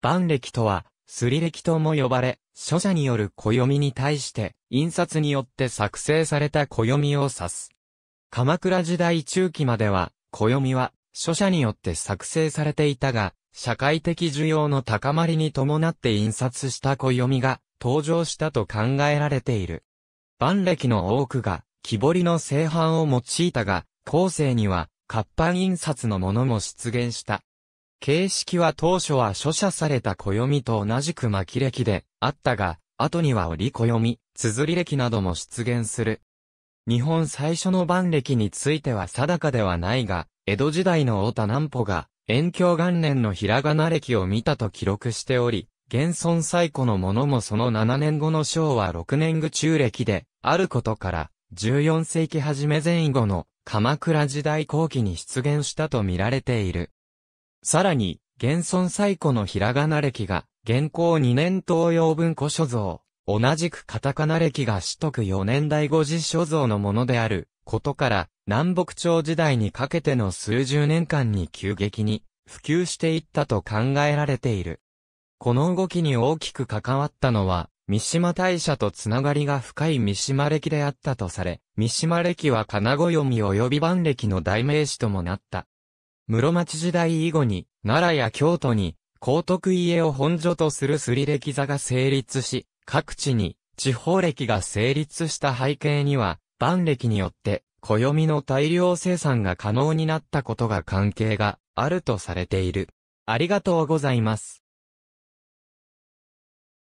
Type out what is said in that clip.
万暦とは、すり暦とも呼ばれ、書者による暦に対して、印刷によって作成された暦を指す。鎌倉時代中期までは、暦は、書者によって作成されていたが、社会的需要の高まりに伴って印刷した暦が登場したと考えられている。万暦の多くが木彫りの製版を用いたが、後世には活版印刷のものも出現した。形式は当初は書写された暦と同じく巻歴であったが、後には折暦、綴り歴なども出現する。日本最初の万歴については定かではないが、江戸時代の太田南穂が、遠京元年のひらがな歴を見たと記録しており、現存最古のものもその7年後の昭和6年具中歴で、あることから、14世紀初め前後の鎌倉時代後期に出現したと見られている。さらに、現存最古のひらがな歴が、現行2年東洋文庫所蔵、同じくカタカナ歴が取得4年代五次所蔵のものである、ことから、南北朝時代にかけての数十年間に急激に普及していったと考えられている。この動きに大きく関わったのは、三島大社とつながりが深い三島歴であったとされ、三島歴は金子読み及び万歴の代名詞ともなった。室町時代以後に、奈良や京都に、高徳家を本所とするすり歴座が成立し、各地に、地方歴が成立した背景には、万歴によって、暦の大量生産が可能になったことが関係があるとされている。ありがとうございます。